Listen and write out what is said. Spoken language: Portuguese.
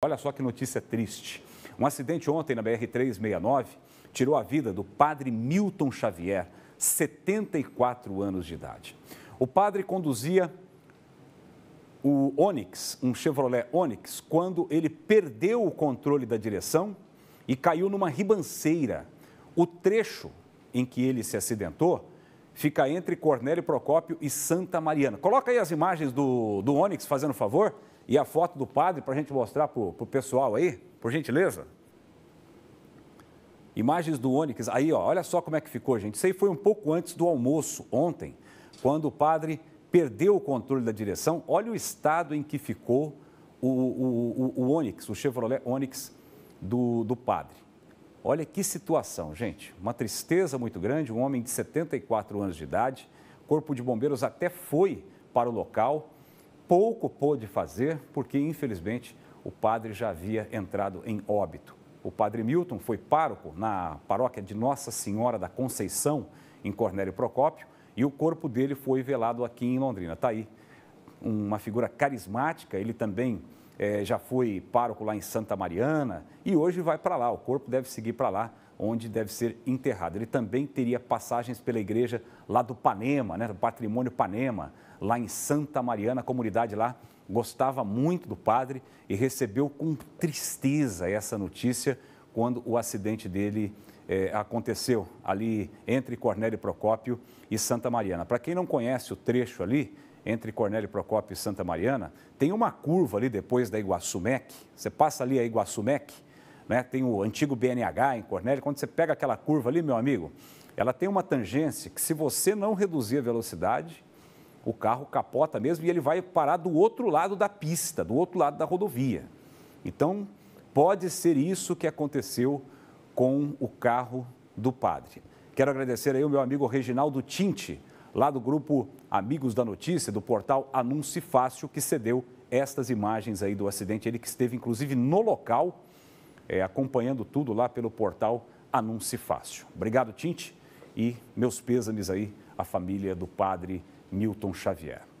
Olha só que notícia triste. Um acidente ontem na BR-369 tirou a vida do padre Milton Xavier, 74 anos de idade. O padre conduzia o Onix, um Chevrolet Onix, quando ele perdeu o controle da direção e caiu numa ribanceira. O trecho em que ele se acidentou fica entre Cornélio Procópio e Santa Mariana. Coloca aí as imagens do, do Onix, fazendo favor, e a foto do padre para a gente mostrar para o pessoal aí, por gentileza. Imagens do Onix, aí ó, olha só como é que ficou, gente. Isso aí foi um pouco antes do almoço, ontem, quando o padre perdeu o controle da direção. Olha o estado em que ficou o, o, o, o Onix, o Chevrolet Onix do, do padre. Olha que situação, gente. Uma tristeza muito grande. Um homem de 74 anos de idade. Corpo de Bombeiros até foi para o local. Pouco pôde fazer, porque infelizmente o padre já havia entrado em óbito. O padre Milton foi pároco na paróquia de Nossa Senhora da Conceição, em Cornélio Procópio, e o corpo dele foi velado aqui em Londrina. Está aí uma figura carismática, ele também é, já foi pároco lá em Santa Mariana e hoje vai para lá, o corpo deve seguir para lá, onde deve ser enterrado. Ele também teria passagens pela igreja lá do Panema, né, do patrimônio Panema, lá em Santa Mariana, a comunidade lá gostava muito do padre e recebeu com tristeza essa notícia quando o acidente dele é, aconteceu ali entre Cornélio Procópio e Santa Mariana. Para quem não conhece o trecho ali, entre Cornélio Procópio e Santa Mariana, tem uma curva ali depois da Iguaçumec. Você passa ali a Iguaçumec, né? tem o antigo BNH em Cornélio. Quando você pega aquela curva ali, meu amigo, ela tem uma tangência que se você não reduzir a velocidade, o carro capota mesmo e ele vai parar do outro lado da pista, do outro lado da rodovia. Então, pode ser isso que aconteceu com o carro do padre. Quero agradecer aí o meu amigo Reginaldo Tinte, lá do grupo Amigos da Notícia, do portal Anúncio Fácil, que cedeu estas imagens aí do acidente. Ele que esteve, inclusive, no local, é, acompanhando tudo lá pelo portal Anúncio Fácil. Obrigado, Tinte, e meus pêsames aí à família do padre Newton Xavier.